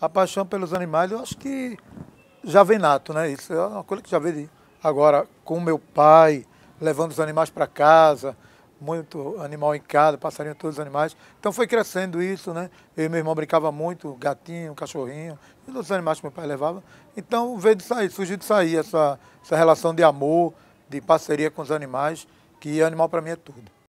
a paixão pelos animais, eu acho que já vem nato, né? Isso é uma coisa que já veio agora com meu pai, levando os animais para casa, muito animal em casa, passarinho todos os animais. Então foi crescendo isso, né? Eu e meu irmão brincava muito, gatinho, cachorrinho, e os animais que meu pai levava. Então veio de sair, surgiu de sair essa, essa relação de amor, de parceria com os animais, que animal para mim é tudo.